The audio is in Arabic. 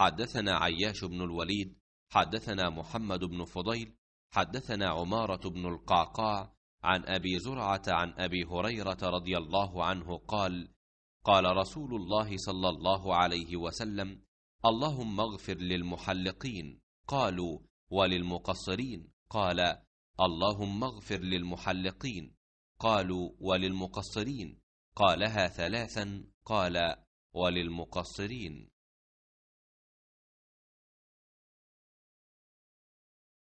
حدثنا عياش بن الوليد حدثنا محمد بن فضيل حدثنا عمارة بن القعقاع عن أبي زرعة عن أبي هريرة رضي الله عنه قال قال رسول الله صلى الله عليه وسلم اللهم اغفر للمحلقين قالوا وللمقصرين قال اللهم اغفر للمحلقين قالوا وللمقصرين قالها ثلاثا قال وللمقصرين